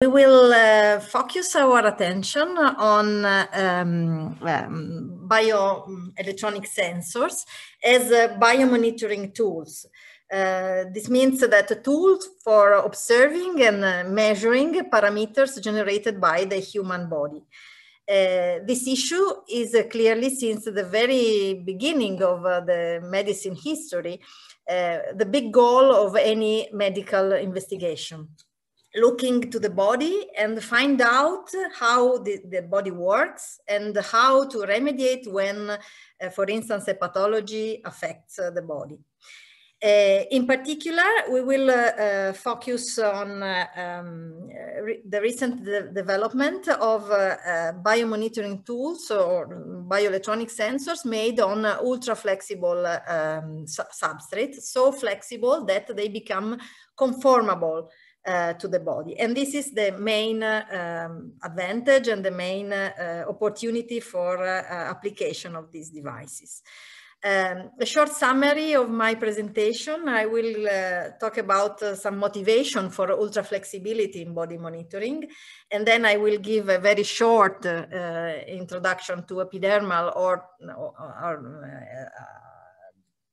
We will uh, focus our attention on um, um, bioelectronic sensors as uh, biomonitoring tools. Uh, this means that tools for observing and uh, measuring parameters generated by the human body. Uh, this issue is clearly since the very beginning of the medicine history, the big goal of any medical investigation looking to the body and find out how the, the body works and how to remediate when, uh, for instance, a pathology affects uh, the body. Uh, in particular, we will uh, uh, focus on uh, um, re the recent de development of biomonitoring tools or bioelectronic sensors made on ultra-flexible um, su substrates, so flexible that they become conformable uh, to the body. And this is the main um, advantage and the main uh, opportunity for uh, application of these devices. Um, a short summary of my presentation. I will uh, talk about uh, some motivation for ultra flexibility in body monitoring, and then I will give a very short uh, introduction to epidermal or, or uh,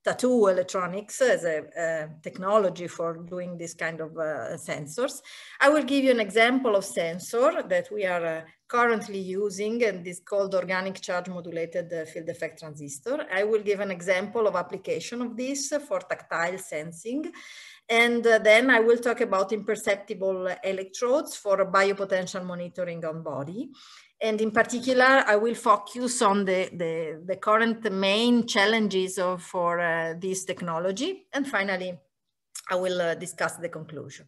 tattoo electronics as a, a technology for doing this kind of uh, sensors. I will give you an example of sensor that we are uh, currently using and this called organic charge modulated uh, field effect transistor. I will give an example of application of this for tactile sensing. And uh, then I will talk about imperceptible electrodes for biopotential monitoring on body and in particular, I will focus on the, the, the current main challenges of, for uh, this technology. And finally, I will uh, discuss the conclusion.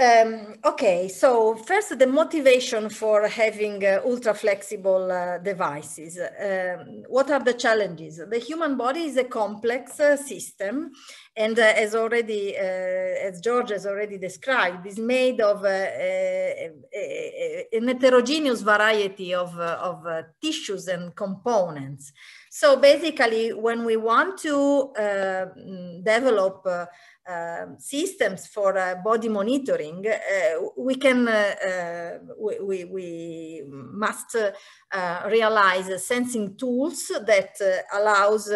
Um, okay, so first the motivation for having uh, ultra flexible uh, devices. Um, what are the challenges? The human body is a complex uh, system, and uh, as already uh, as George has already described, is made of a, a, a, an heterogeneous variety of, uh, of tissues and components. So basically, when we want to uh, mm, develop uh, uh, systems for uh, body monitoring, uh, we can uh, we, we, we, must realize sensing tools that allows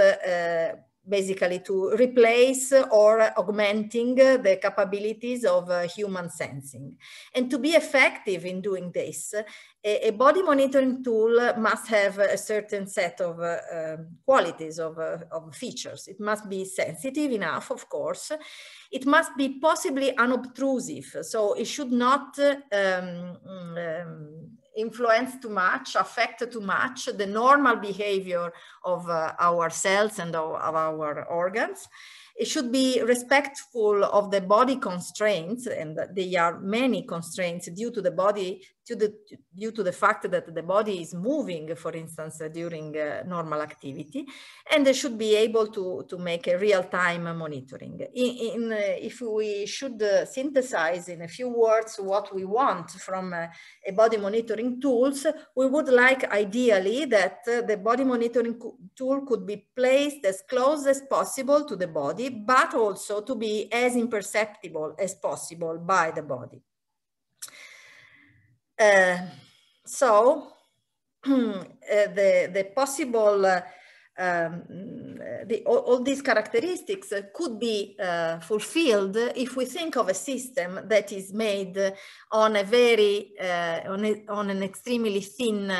basically to replace or augmenting the capabilities of uh, human sensing. And to be effective in doing this, a, body monitoring tool must have a certain set of uh, um, qualities, of, uh, of, features. It must be sensitive enough, of course. It must be possibly unobtrusive, so it should not um, um, influence too much, affect too much the normal behavior of uh, our cells and of, of, our organs. It should be respectful of the body constraints, and there are many constraints due to the body to the, due to the fact that the body is moving, for instance, uh, during uh, normal activity, and they should be able to, to make a real-time monitoring. In, in uh, if we should uh, synthesize in a few words what we want from uh, a body monitoring tools, we would like ideally that uh, the body monitoring tool could be placed as close as possible to the body, but also to be as imperceptible as possible by the body. Eh, so uh, the, the possible, uh, um, the, all, all, these characteristics could be fulfilled if we think of a system that is made on a very, on, a, on an extremely thin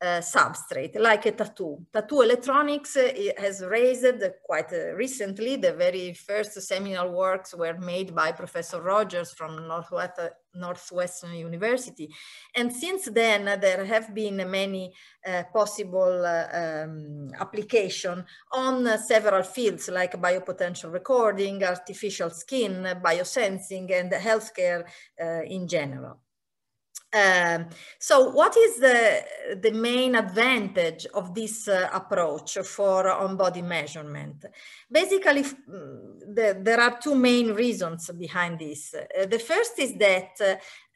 uh, substrate, like a tattoo. Tattoo electronics uh, has raised uh, quite recently. The very first seminal works were made by Professor Rogers from Northwest, Northwestern University. And since then, there have been many uh, possible uh, um, application on several fields like biopotential recording, artificial skin, biosensing, and healthcare uh, in general. Um, so, what is the, the main advantage of this uh, approach for on body measurement? Basically, mm, the, there are two main reasons behind this. Uh, the first is that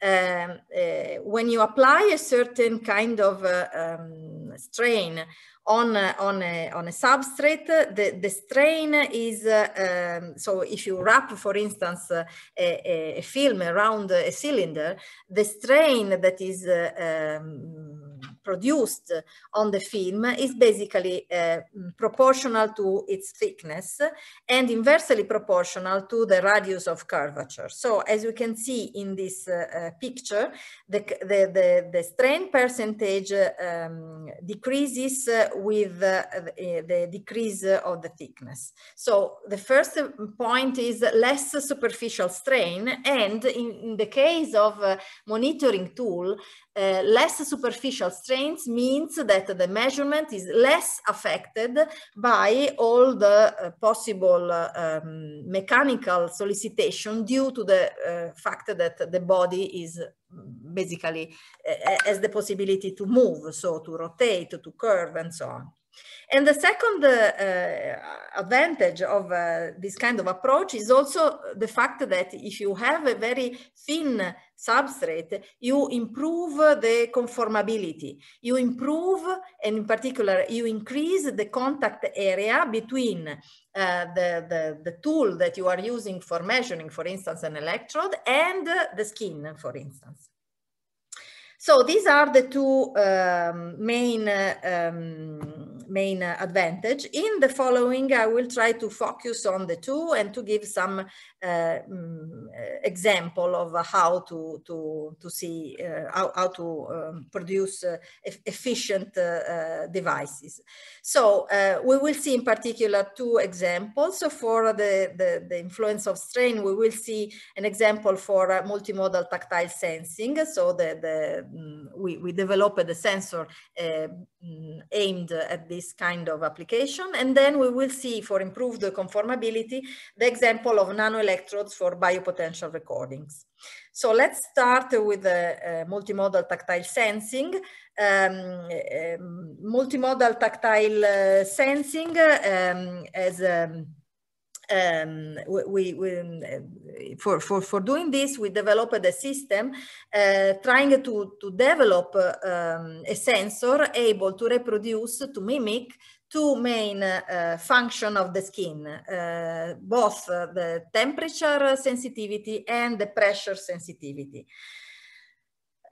um, uh, when you apply a certain kind of uh, um, strain on on a, on a substrate the the strain is uh, um, so if you wrap for instance uh, a, a, film around a cylinder the strain that is uh, um, produced on the film is basically uh, mm, proportional to its thickness and inversely proportional to the radius of curvature. So as you can see in this uh, uh, picture, the, the, the, the, strain percentage um, decreases with the decrease of the thickness. So the first point is less superficial strain and in, in the case of monitoring tool, uh, less superficial strains means that the measurement is less affected by all the uh, possible uh, um, mechanical solicitation due to the uh, fact that the body is basically uh, has the possibility to move, so to rotate, to curve and so on. And the second uh, uh, advantage of uh, this kind of approach is also the fact that if you have a very thin substrate, you improve the conformability. You improve, and in particular, you increase the contact area between uh, the, the, the, tool that you are using for measuring, for instance, an electrode, and the skin, for instance. So these are the two um, main uh, um, main uh, advantage. In the following, I will try to focus on the two and to give some um, example of how to, to, to see, uh, how, how to um, produce e efficient devices. So we will see in particular two examples. So for the, the, the influence of strain, we will see an example for uh, multimodal tactile sensing. So the, the, mm, we, we developed a sensor uh, mm, aimed at this kind of application. And then we will see for improved conformability, the example of nanoelectrodes for biopotential recordings. So let's start with the uh, uh, multimodal tactile sensing. Um, um, multimodal tactile uh, sensing um, as um, um, we, we, um, for, for, for doing this, we developed a system uh, trying to, to develop um, a sensor able to reproduce, to mimic two main uh, function of the skin, uh, both the temperature sensitivity and the pressure sensitivity.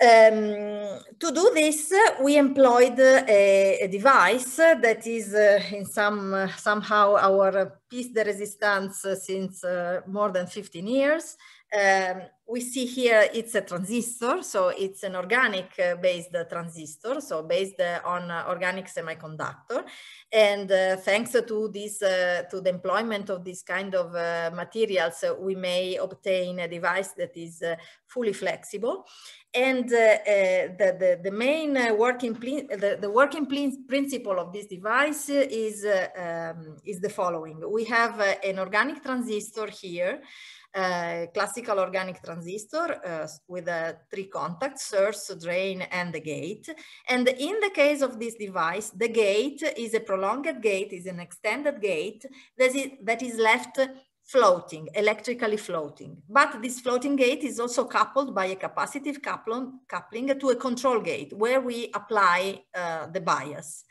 Um, to do this, uh, we employed uh, a, a, device that is uh, in some somehow our piece de resistance since uh, more than 15 years. Um, we see here it's a transistor, so it's an organic-based uh, transistor, so based uh, on uh, organic semiconductor. And uh, thanks to this, uh, to the employment of this kind of uh, materials, we may obtain a device that is fully flexible. And the, the, the, main working, the, the, working principle of this device is, um, is the following. We have an organic transistor here uh, classical organic transistor uh, with uh, three contacts, source, drain, and the gate. And in the case of this device, the gate is a prolonged gate, is an extended gate that is, that is left floating, electrically floating. But this floating gate is also coupled by a capacitive coupling, coupling to a control gate where we apply uh, the bias.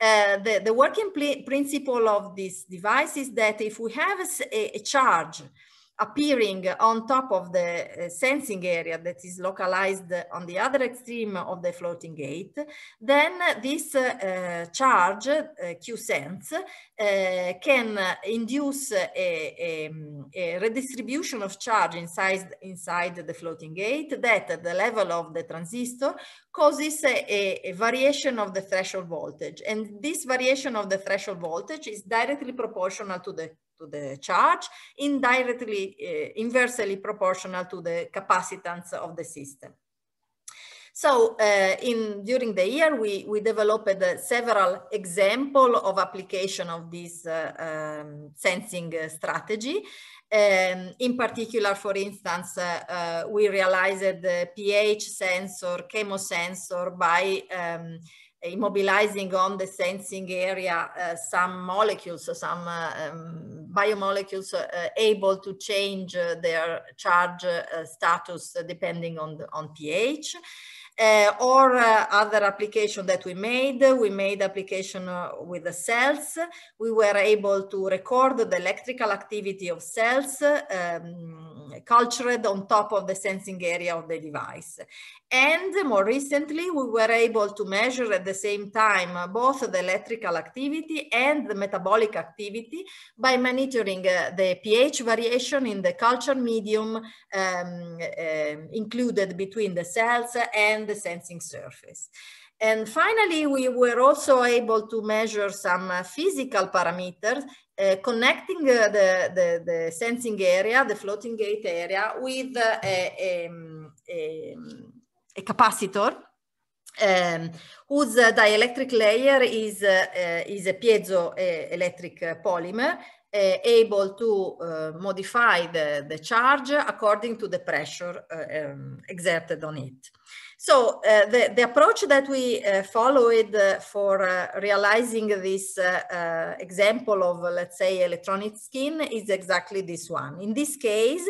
Uh, the, the, working principle of this device is that if we have a, a charge appearing on top of the uh, sensing area that is localized on the other extreme of the floating gate, then this uh, charge, uh, Q-sense, uh, can induce a, a, um, a, redistribution of charge inside, inside the floating gate that at the level of the transistor causes a, a variation of the threshold voltage. And this variation of the threshold voltage is directly proportional to the to the charge indirectly uh, inversely proportional to the capacitance of the system. So uh, in, during the year, we, we developed uh, several example of application of this uh, um, sensing strategy. Um, in particular, for instance, we realized the pH sensor, chemosensor by um, Eh, immobilizing on the sensing area uh, some molecules, some uh, um, biomolecules uh, able to change their charge status depending on, the, on pH. or other application that we made, we made application with the cells. We were able to record the electrical activity of cells um, cultured on top of the sensing area of the device. And more recently, we were able to measure at the same time both the electrical activity and the metabolic activity by monitoring uh, the pH variation in the culture medium um, uh, included between the cells and the sensing surface. And finally, we were also able to measure some uh, physical parameters uh, connecting uh, the, the, the, sensing area, the floating gate area, with uh, a, a, um, a, capacitor um, whose uh, dielectric layer is, uh, is a piezoelectric polymer able to modify the, the charge according to the pressure um, exerted on it. So uh, the, the approach that we uh, followed uh, for uh, realizing this uh, uh, example of, let's say, electronic skin is exactly this one. In this case,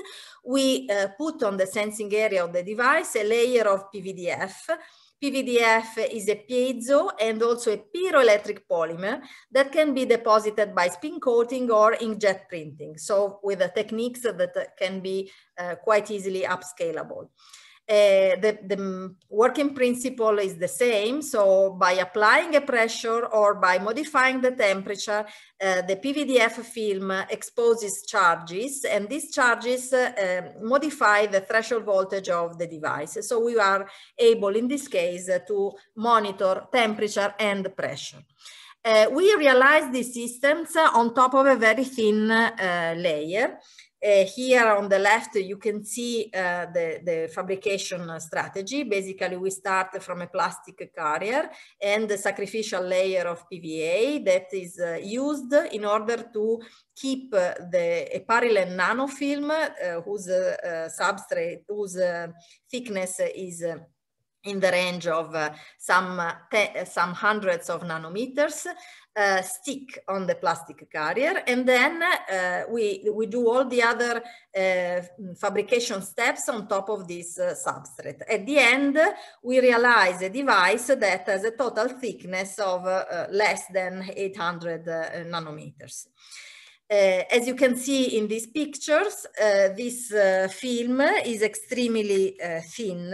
we put on the sensing area of the device a layer of PVDF. PVDF is a piezo and also a pyroelectric polymer that can be deposited by spin coating or inkjet printing. So with the techniques that can be quite easily upscalable. Uh, the, the, working principle is the same. So by applying a pressure or by modifying the temperature, uh, the PVDF film exposes charges and these charges uh, modify the threshold voltage of the device. So we are able in this case to monitor temperature and pressure. we realize these systems on top of a very thin layer. Uh, here on the left, you can see uh, the, the fabrication strategy. Basically, we start from a plastic carrier and the sacrificial layer of PVA that is uh, used in order to keep the eparylene nanofilm whose substrate, whose thickness is in the range of some, some hundreds of nanometers uh, stick on the plastic carrier and then uh, we, we do all the other uh, fabrication steps on top of this uh, substrate. At the end, we realize a device that has a total thickness of uh, less than 800 uh, nanometers. Uh, as you can see in these pictures, uh, this uh, film is extremely thin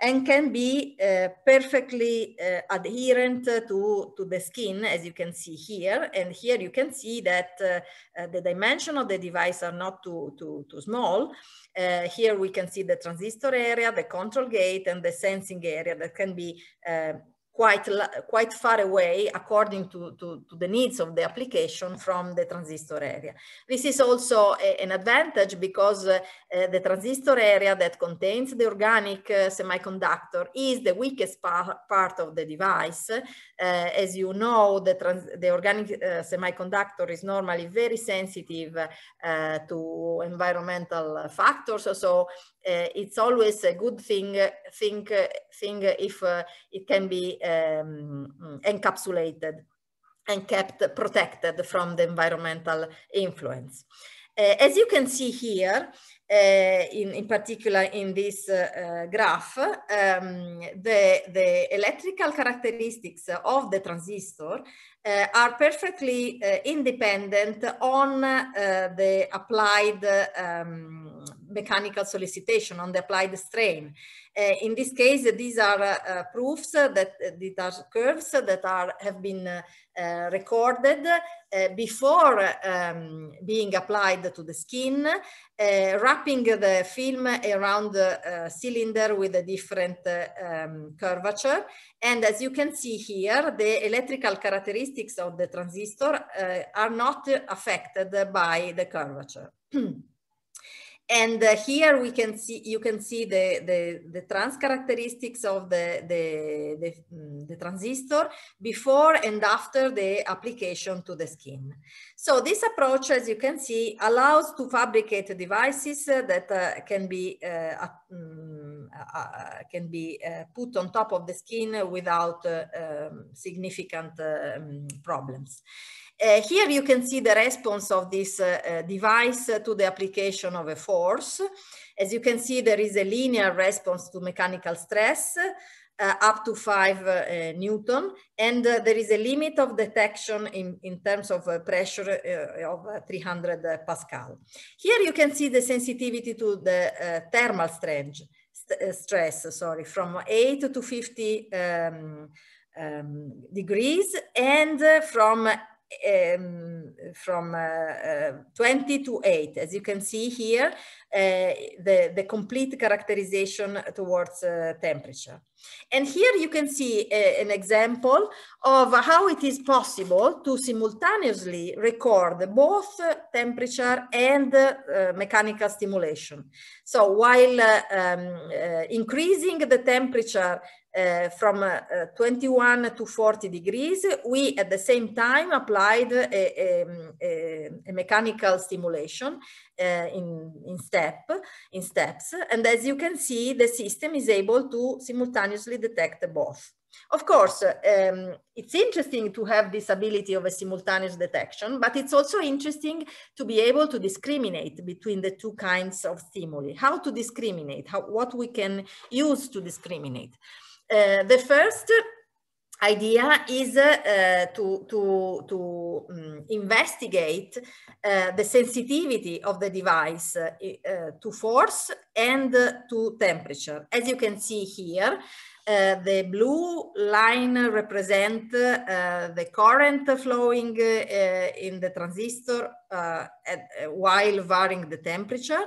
and can be perfectly adherent to, to the skin, as you can see here. And here you can see that the dimension of the device are not too, too, too small. Uh, here we can see the transistor area, the control gate, and the sensing area that can be uh, quite, quite far away according to, to, to, the needs of the application from the transistor area. This is also a, an advantage because uh, uh, the transistor area that contains the organic uh, semiconductor is the weakest par part of the device. Uh, as you know, the, the organic uh, semiconductor is normally very sensitive uh, to environmental factors. So, so uh, it's always a good thing, think, uh, Thing. if uh, it can be um, mm, encapsulated and kept protected from the environmental influence. Uh, as you can see here, uh, in, in, particular in this uh, graph, um, the, the, electrical characteristics of the transistor are perfectly independent on the applied um, mechanical solicitation on the applied strain. Uh, in this case, these are uh, proofs that uh, these are curves that are have been uh, recorded uh, before um, being applied to the skin, wrapping the film around the cylinder with a different um, curvature. And as you can see here, the electrical characteristics of the transistor are not affected by the curvature. And uh, here we can see, you can see the, the, the trans characteristics of the, the, the, mm, the, transistor before and after the application to the skin. So this approach, as you can see, allows to fabricate devices uh, that uh, can be, uh, mm, uh, uh can be put on top of the skin without um, significant um, problems. Uh, here you can see the response of this uh, uh, device to the application of a force. As you can see, there is a linear response to mechanical stress uh, up to five uh, Newton. And uh, there is a limit of detection in, in terms of pressure of 300 Pascal. Here you can see the sensitivity to the thermal strange, st stress, sorry, from 8 to 50 um, um, degrees and from um, from uh, uh, 20 to 8, as you can see here, uh, the, the complete characterization towards uh, temperature. And here you can see uh, an example of how it is possible to simultaneously record both temperature and mechanical stimulation. So while um, increasing the temperature uh, from uh, 21 to 40 degrees, we at the same time applied a, a, a mechanical stimulation uh, in, in, step, in steps. And as you can see, the system is able to simultaneously detect both. Of course, um, it's interesting to have this ability of a simultaneous detection, but it's also interesting to be able to discriminate between the two kinds of stimuli. How to discriminate, how, what we can use to discriminate. Uh, the first idea is uh, to, to, to um, investigate uh, the sensitivity of the device uh, uh to force and uh, to temperature. As you can see here, uh, the blue line represent uh, the current flowing uh, in the transistor uh, at, uh, while varying the temperature.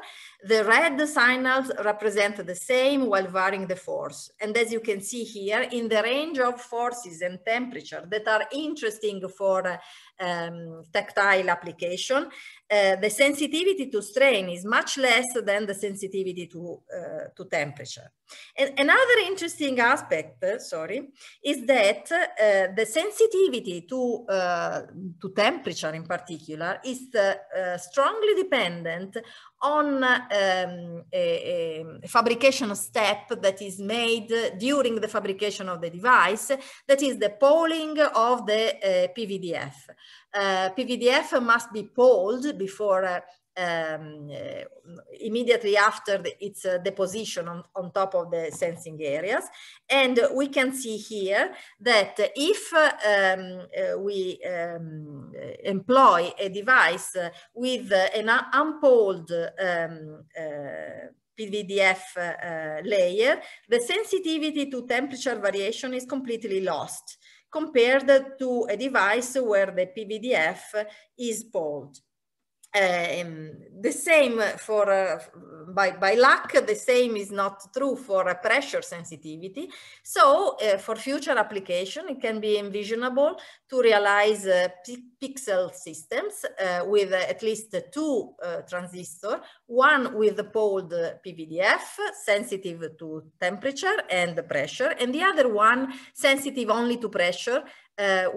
The red signals represent the same while varying the force. And as you can see here, in the range of forces and temperature that are interesting for um, tactile application, uh, the sensitivity to strain is much less than the sensitivity to, uh, to temperature. And another interesting aspect, uh, sorry, is that uh, the sensitivity to, uh, to temperature in particular is strongly dependent on um, a, a, fabrication step that is made during the fabrication of the device, that is the polling of the PVDF. Uh, PVDF must be polled before uh, um, uh, immediately after the, its uh, deposition on, on, top of the sensing areas. And we can see here that if uh, um, uh, we um, employ a device with an unpolled um, PVDF layer, the sensitivity to temperature variation is completely lost compared to a device where the PVDF is pulled. Um, the same for uh, by, by luck the same is not true for a pressure sensitivity so uh, for future application it can be envisionable to realize eh, pixel systems with at least two transistor one with the polled pvdf sensitive to temperature and pressure and the other one sensitive only to pressure Eh,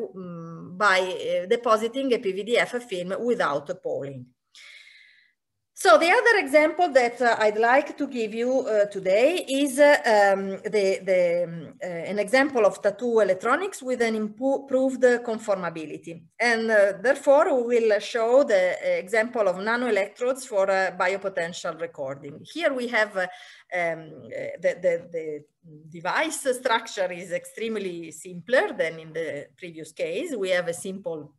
by eh, depositing a PVDF film without polling. So the other example that uh, I'd like to give you uh, today is uh, um, the, the, um, uh, an example of tattoo electronics with an improved conformability. And uh, therefore we will show the uh, example of nanoelectrodes for biopotential recording. Here we have um, the, the, the device structure is extremely simpler than in the previous case. We have a simple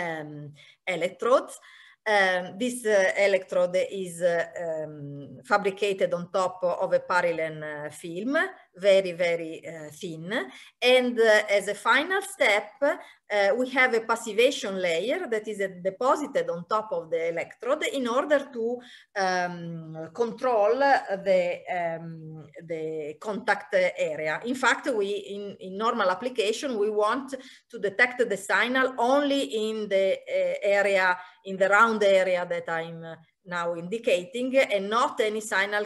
um, electrodes um, this uh, electrode is uh, um, fabricated on top of a Parylene uh, film very, very uh, thin. And uh, as a final step, uh, we have a passivation layer that is deposited on top of the electrode in order to um, control the, um, the contact area. In fact, we in, in, normal application, we want to detect the signal only in the uh, area, in the round area that I'm now indicating and not any signal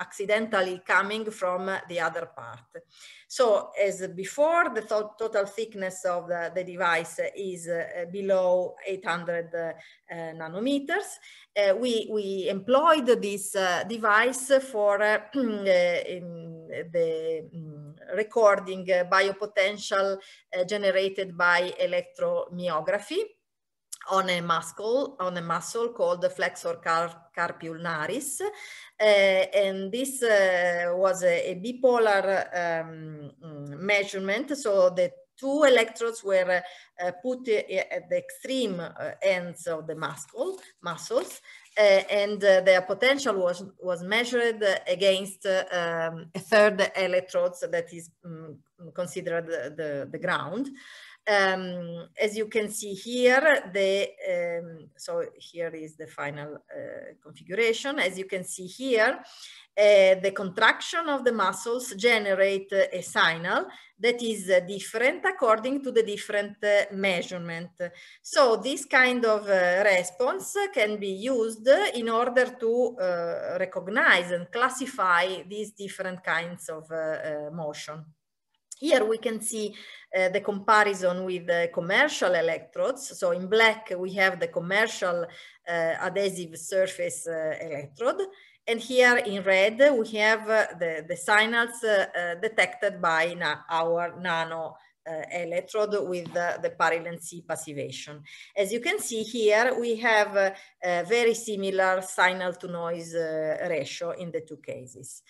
accidentally coming from the other part. So as before, the to total thickness of the, the device is uh, below 800 uh, nanometers. Uh, we, we employed this uh, device for uh, uh, the mm, recording biopotential generated by electromyography on a muscle on a muscle called the flexor car, carpi ulnaris uh, eh, and this uh, was a, a bipolar um, mm, measurement so the two electrodes were uh, put at the extreme ends of the muscle muscles and their potential was was measured against um, a third electrodes that is um, considered the, the, the ground um, as you can see here, the um, so here is the final uh, configuration. As you can see here, uh, the contraction of the muscles generate uh, a signal that is uh, different according to the different uh, measurement. So this kind of uh, response can be used in order to recognize and classify these different kinds of motion. Here we can see uh, the comparison with the commercial electrodes. So in black, we have the commercial uh, adhesive surface uh, electrode. And here in red, we have uh, the, the signals uh, uh, detected by na our nano electrode with the Parylene C passivation. As you can see here, we have a, a very similar signal to noise ratio in the two cases.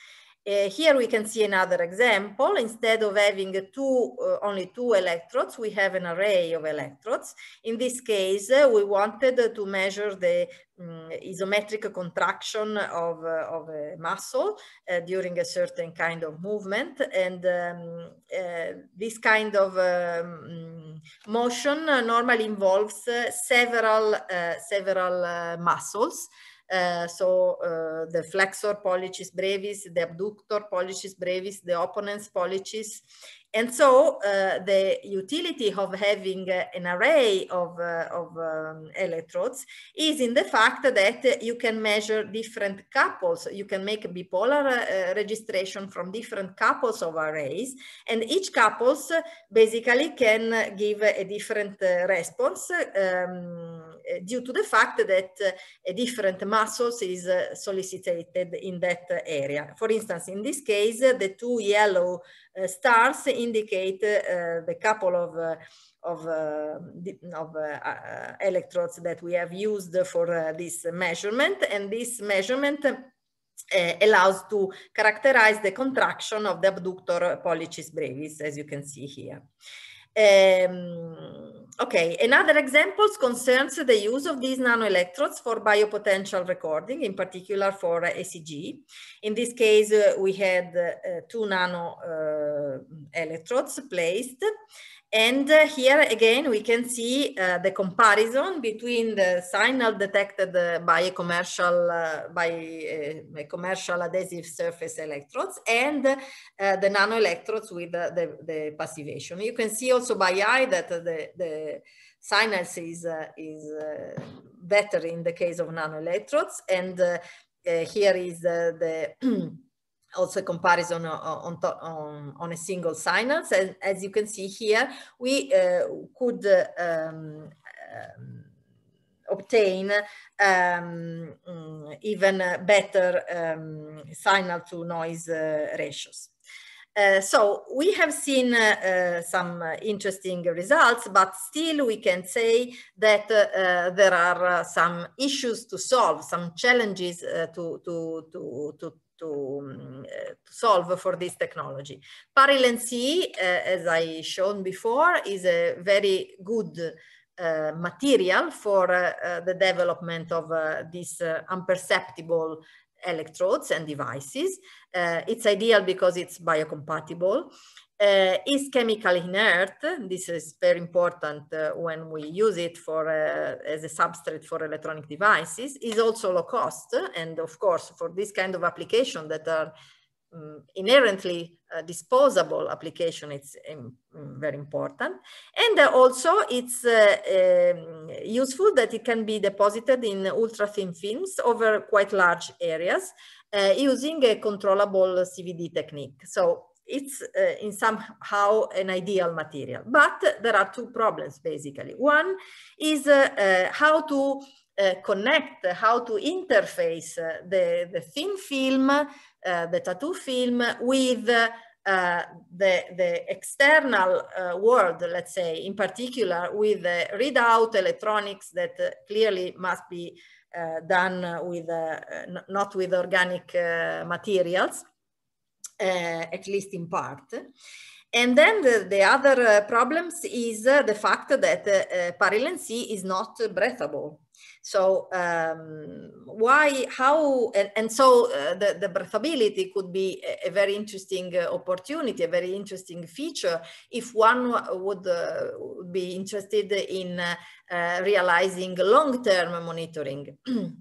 Uh, here we can see another example. Instead of having two, uh, only two electrodes, we have an array of electrodes. In this case, uh, we wanted to measure the um, isometric contraction of, uh, of a muscle uh, during a certain kind of movement. And um, uh, this kind of um, motion normally involves several, several muscles. Uh, so uh, the flexor pollicis brevis, the abductor pollicis brevis, the opponent's pollicis. And so uh, the utility of having an array of, of um, electrodes is in the fact that you can measure different couples. You can make bipolar registration from different couples of arrays and each couples basically can give a different response um, Eh, due to the fact that a different muscles is solicited in that area. For instance, in this case, the two yellow eh, stars indicate eh, the couple of of, uh, of uh, electrodes that we have used for uh, this measurement and this measurement allows to characterize the contraction of the abductor pollicis brevis as you can see here. Um, okay, another example concerns the use of these nanoelectrodes for biopotential recording, in particular for uh, In this case, uh, we had uh, two nano uh, electrodes placed and uh, here again, we can see uh, the comparison between the signal detected uh, by a commercial uh, by uh, a commercial adhesive surface electrodes and uh, the nano electrodes with the, the, passivation. You can see also by eye that the, the is, is better in the case of nano electrodes. And here is the also a comparison on, on, on, a single sign and As, as, you can see here, we uh, could uh, um, obtain um, mm, even better um, signal to noise uh, ratios. Uh, so we have seen uh, uh, some interesting results, but still we can say that uh, there are some issues to solve, some challenges uh, to, to, to, to to, uh, solve for this technology. Parylene C, uh, eh, as I shown before, is a very good uh, material for eh, the development of these unperceptible electrodes and devices. it's ideal because it's biocompatible uh, is chemically inert. This is very important uh, when we use it for uh, as a substrate for electronic devices. Is also low cost, and of course for this kind of application that are um, inherently uh, disposable application, it's um, very important. And uh, also it's uh, um, useful that it can be deposited in ultra thin films over quite large areas using a controllable CVD technique. So it's uh, in somehow an ideal material. But there are two problems basically. One is uh, uh, how to uh, connect, how to interface uh, the, the thin film, uh, the tattoo film with the, the external world, let's say, in particular with the readout electronics that clearly must be done with, not with organic materials. Eh, at least in part. And then the, the other uh, problems is uh, the fact that uh, uh Parilian is not breathable. So um, why, how, and, and so uh, the, the breathability could be a, a very interesting uh, opportunity, a very interesting feature if one would be interested in realizing long-term monitoring.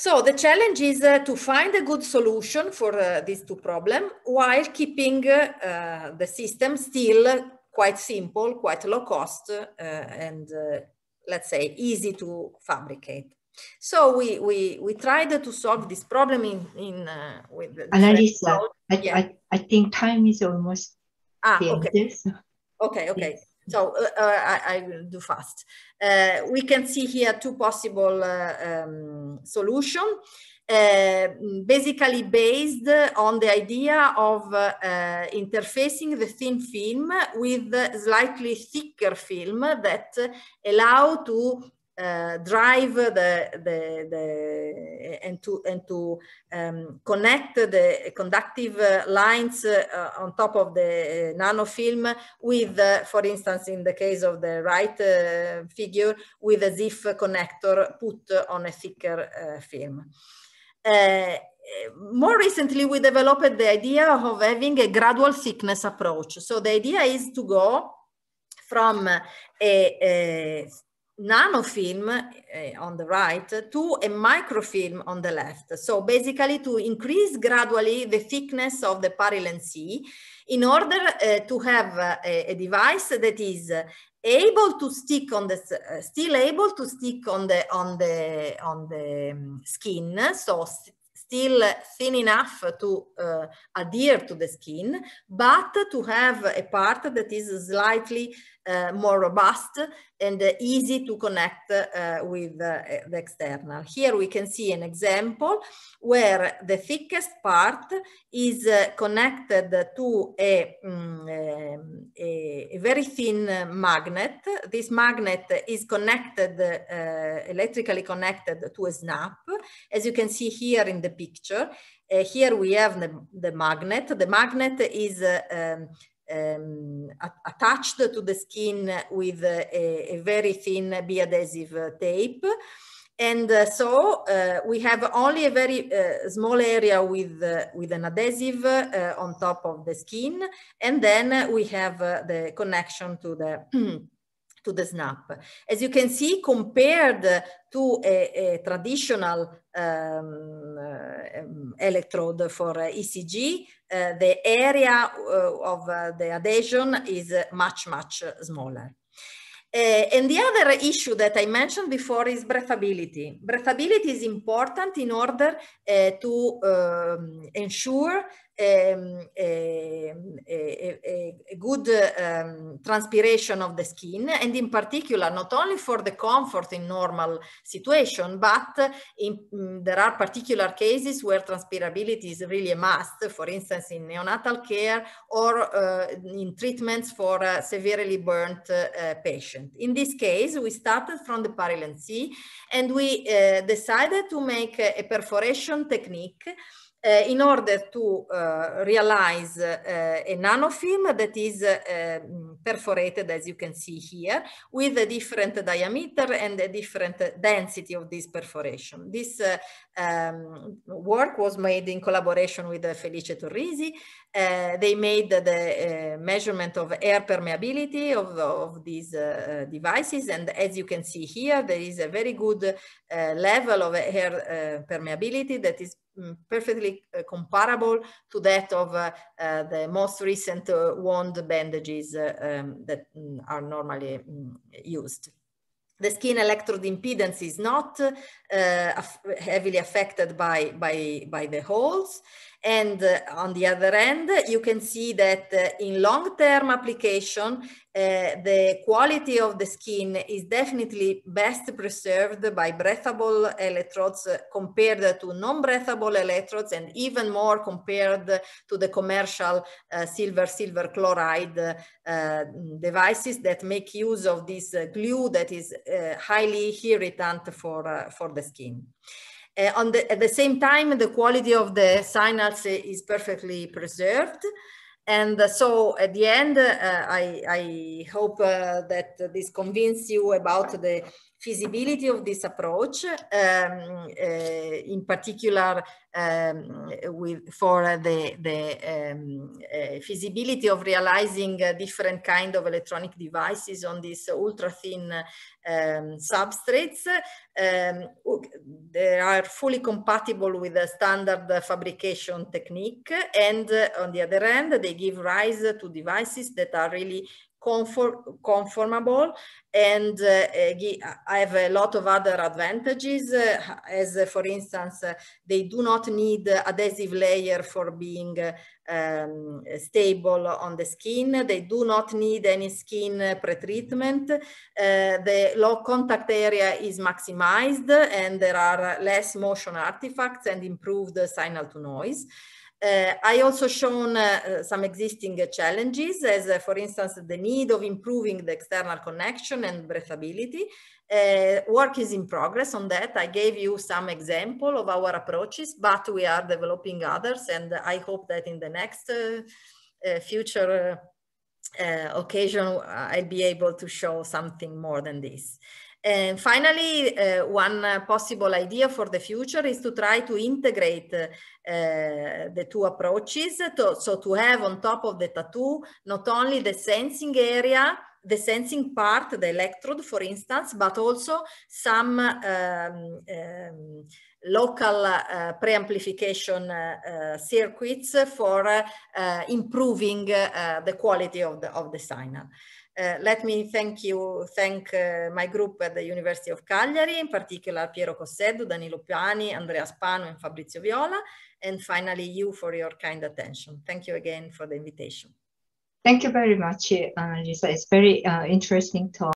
So the challenge is uh, to find a good solution for uh, these two problems while keeping uh, the system still quite simple, quite low cost, uh, and uh, let's say easy to fabricate. So we we, we tried to solve this problem in in uh, with Annalisa. I, yeah. I, I think time is almost ah okay. okay okay okay. So uh, uh, I, I, will do fast. Uh, we can see here two possible uh, um, solution, uh, basically based on the idea of uh, interfacing the thin film with slightly thicker film that allow to uh, drive the, the, the, and to, and to um, connect the conductive uh, lines uh, on top of the uh, nanofilm with, uh, for instance, in the case of the right uh, figure, with a ZIF connector put on a thicker film. more recently, we developed the idea of having a gradual thickness approach. So the idea is to go from a, a nanofilm uh, on the right to a microfilm on the left. So basically to increase gradually the thickness of the C, in order uh, to have uh, eh, a, a, device that is able to stick on the, still able to stick on the, on the, on the mm, skin, so still thin enough to adhere to the skin, but to have a part that is slightly uh, more robust and uh, easy to connect uh, with the external. Here we can see an example where the thickest part is connected to a, um, a, a very thin magnet. This magnet is connected, electrically connected to a snap, as you can see here in the picture. Uh, here we have the, the, magnet. The magnet is uh, um, um, attached to the skin with a, a very thin adhesive tape. And uh, so uh, we have only a very uh, small area with, uh, with an adhesive uh, on top of the skin. And then we have uh, the connection to the, to the snap. As you can see, compared to a, a traditional um, um, electrode for ECG, Eh, the area eh, of eh, the adhesion is much, much smaller. Uh, and the other issue that I mentioned before is breathability. Breathability is important in order uh, to um, ensure a, a, a, good um, transpiration of the skin and in particular not only for the comfort in normal situation but in, um, there are particular cases where transpirability is really a must for instance in neonatal care or uh, in treatments for uh, severely burnt uh, patient in this case we started from the parilency and we decided to make a perforation technique Eh, in order to eh, realize eh, a nanofilm that is perforated, as you can see here, with a different diameter and a different density of this perforation. This um, work was made in collaboration with Felice Torrisi. they made the measurement of air permeability of, of these devices. And as you can see here, there is a very good level of air permeability that is Mm, perfectly uh, comparable to that of uh, uh, the most recent uh, wound bandages uh, um, that mm, are normally mm, used. The skin electrode impedance is not uh, heavily affected by, by, by the holes and uh, on the other end, you can see that uh, in long-term application, uh, the quality of the skin is definitely best preserved by breathable electrodes compared to non-breathable electrodes and even more compared to the commercial silver-silver uh, chloride uh, devices that make use of this glue that is highly irritant for, for the skin. Uh, on the, at the same time, the quality of the signals is perfectly preserved. And so at the end, uh, I, I, hope uh, that this convinces you about the feasibility of this approach, um, uh, in particular um, with, for the, the um, uh, feasibility of realizing uh, different kind of electronic devices on these ultra thin um, substrates. Um, they are fully compatible with the standard fabrication technique and uh, on the other hand, they give rise to devices that are really conformable and uh, I have a lot of other advantages uh, as uh, for instance they do not need adhesive layer for being um, stable on the skin they do not need any skin pretreatment uh, the low contact area is maximized and there are less motion artifacts and improved signal to noise uh, I also shown uh, some existing uh, challenges, as uh, for instance, the need of improving the external connection and breathability. Uh, work is in progress on that. I gave you some example of our approaches, but we are developing others, and I hope that in the next uh, future occasion, I'll be able to show something more than this. And eh, finally, uh, one uh, possible idea for the future is to try to integrate uh, the two approaches. To, so to have on top of the tattoo, not only the sensing area, the sensing part, the electrode, for instance, but also some um, um, local uh, preamplification uh, uh, circuits for uh, improving uh, the quality of the, of the signal. Uh, let me thank you, thank uh, my group at the University of Cagliari, in particular Piero Cossedu, Danilo Piani, Andrea Spano, and Fabrizio Viola, and finally you for your kind attention. Thank you again for the invitation. Thank you very much, uh, eh, Lisa. It's very uh, interesting talk.